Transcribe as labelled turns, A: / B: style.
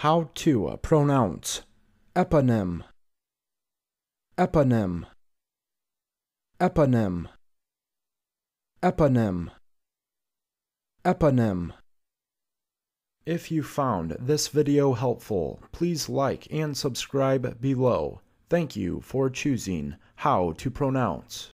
A: How to uh, pronounce eponym, eponym, eponym, eponym, eponym.
B: If you found this video helpful, please like and subscribe below. Thank you for choosing how to pronounce.